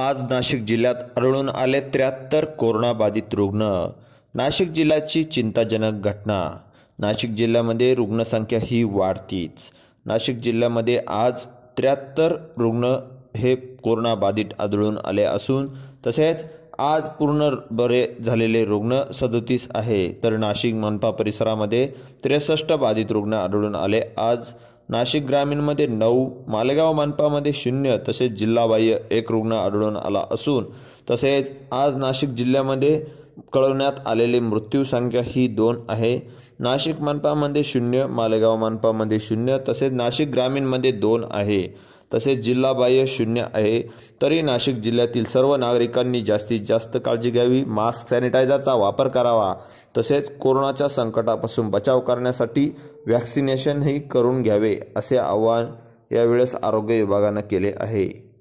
आज नाशिक जिल्ह्यात आढळून आले त्र्याहत्तर कोरोनाबाधित रुग्ण नाशिक जिल्ह्याची चिंताजनक घटना नाशिक जिल्ह्यामध्ये रुग्णसंख्या ही वाढतीच नाशिक जिल्ह्यामध्ये आज त्र्याहत्तर रुग्ण हे कोरोनाबाधित आढळून आले असून तसेच आज पूर्ण बरे झालेले रुग्ण सदोतीस आहे तर नाशिक मनपा परिसरामध्ये त्रेसष्ट बाधित रुग्ण आढळून आले आज नाशिक ग्रामीणमध्ये नऊ मालेगाव मानपामध्ये शून्य तसेच जिल्हाबाह्य एक रुग्ण आढळून आला असून तसेच आज नाशिक जिल्ह्यामध्ये कळवण्यात आलेली मृत्यू संख्या ही दोन आहे नाशिक मानपामध्ये शून्य मालेगाव मानपामध्ये शून्य तसेच नाशिक ग्रामीणमध्ये दोन आहे तसेच जिल्हाबाह्य शून्य आहे तरी नाशिक जिल्ह्यातील सर्व नागरिकांनी जास्तीत जास्त काळजी घ्यावी मास्क सॅनिटायझरचा वापर करावा तसेच कोरोनाच्या संकटापासून बचाव करण्यासाठी व्हॅक्सिनेशनही करून घ्यावे असे आवाहन यावेळेस आरोग्य विभागानं केले आहे